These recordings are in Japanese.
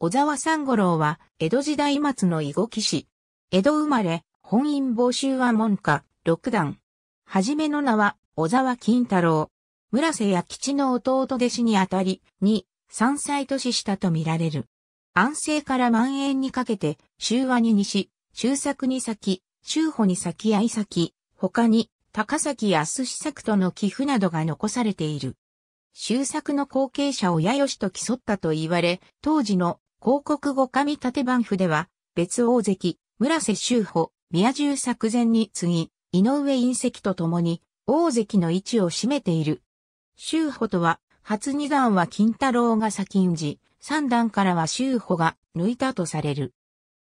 小沢三五郎は、江戸時代末の囲碁騎士。江戸生まれ、本因坊州和門下、六段。はじめの名は、小沢金太郎。村瀬や吉の弟弟子にあたり、二、三歳年下とみられる。安政から万延にかけて、修和に西、修作に先、修保に先愛先、他に、高崎康史作との寄付などが残されている。修作の後継者を弥吉と競ったと言われ、当時の広告後上立番府では、別大関、村瀬修保、宮中作前に次ぎ、井上隕石と共に、大関の位置を占めている。修保とは、初二段は金太郎が先んじ、三段からは修保が抜いたとされる。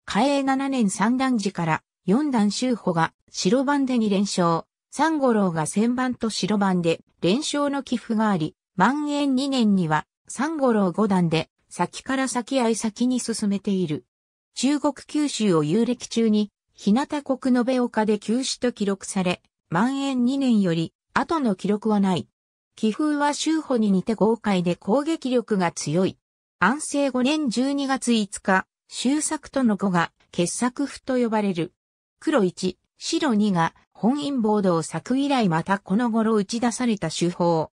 嘉永七年三段時から四段修保が白番で二連勝、三五郎が千番と白番で連勝の寄付があり、万延二年には三五郎五段で先から先合い先に進めている。中国九州を遊歴中に、日向国延岡で休止と記録され、万延2年より、後の記録はない。気風は州歩に似て豪快で攻撃力が強い。安政5年12月5日、周作との子が傑作譜と呼ばれる。黒1、白2が本因暴動作以来またこの頃打ち出された手法。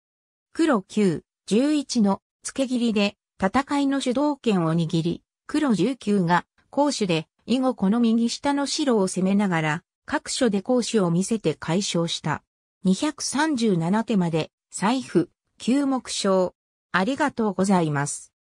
黒9、11の付け切りで戦いの主導権を握り、黒19が攻守で以後この右下の白を攻めながら、各所で攻守を見せて解消した。237手まで、財布、旧目章。ありがとうございます。